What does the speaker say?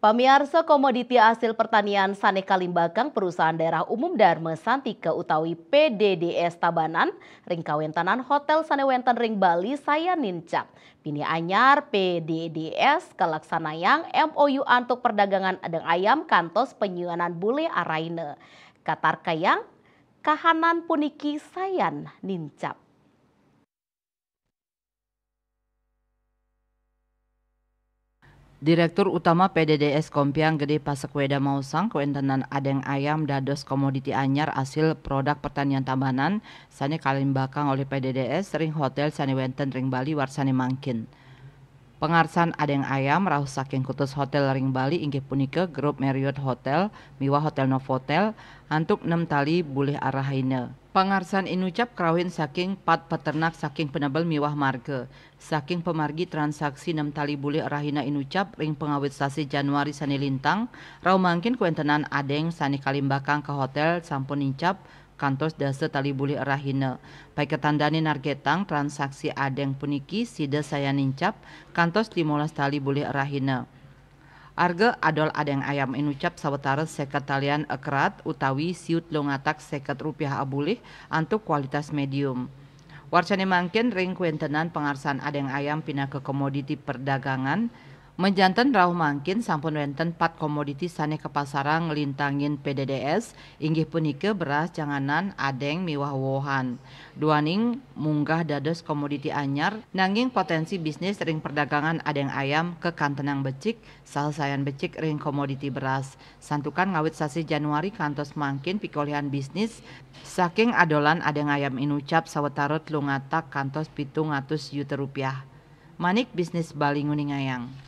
Pemirsa komoditi hasil pertanian Saneka Limbakang Perusahaan Daerah Umum Dharma Santika Utawi PDDS Tabanan Ringkawentanan Hotel Sanewenten Ring Bali saya nincap. Pini Anyar PDDS Kelaksanayang MOU Antuk Perdagangan Adeng Ayam Kantos Penyuanan Bule Araine. Katar kayang, kahanan puniki sayan nincap. Direktur Utama PDDS Kompiang Gede Pasekweda Mausang Kewentenan adeng ayam dados komoditi anyar hasil produk pertanian tambanan sani kalimbakang oleh PDDS ring hotel sani wenten ring Bali warsani mangkin. Pengarsan Adeng Ayam Rauh saking Kutus Hotel Ring Bali inggih punike grup Marriott Hotel, Miwa Hotel Novotel, antuk 6 tali bulih arahina. Pengarsan inucap krawin saking pat peternak saking penebel miwah marga. Saking pemargi transaksi 6 tali bulih arahina inucap ring pengawit sasi Januari sani lintang, rau mangkin kuentenan adeng sani kalimbakang ke hotel sampun incap kantos dasar tali buli erahine. Baik ketandani nargetang transaksi adeng puniki sida saya nincap kantos limolas tali buli erahine. Arga adol adeng ayam inucap sawetara seket talian ekrat utawi siut longatak seket rupiah abulih antuk kualitas medium. Warcane mangkin ring kuentenan pengarsan adeng ayam pina ke komoditi perdagangan Menjanten rauh mangkin sampun wenten pat komoditi sane ke pasaran ngelintangin PDDS, inggih punike beras janganan adeng miwah wohan. Duaning munggah dados komoditi anyar, nanging potensi bisnis ring perdagangan adeng ayam ke kantenang becik, salsayan becik ring komoditi beras. Santukan ngawit sasi Januari kantos mangkin pikolihan bisnis, saking adolan adeng ayam inucap sawetarut lungatak kantos pitung atus juta rupiah. Manik bisnis Bali ayang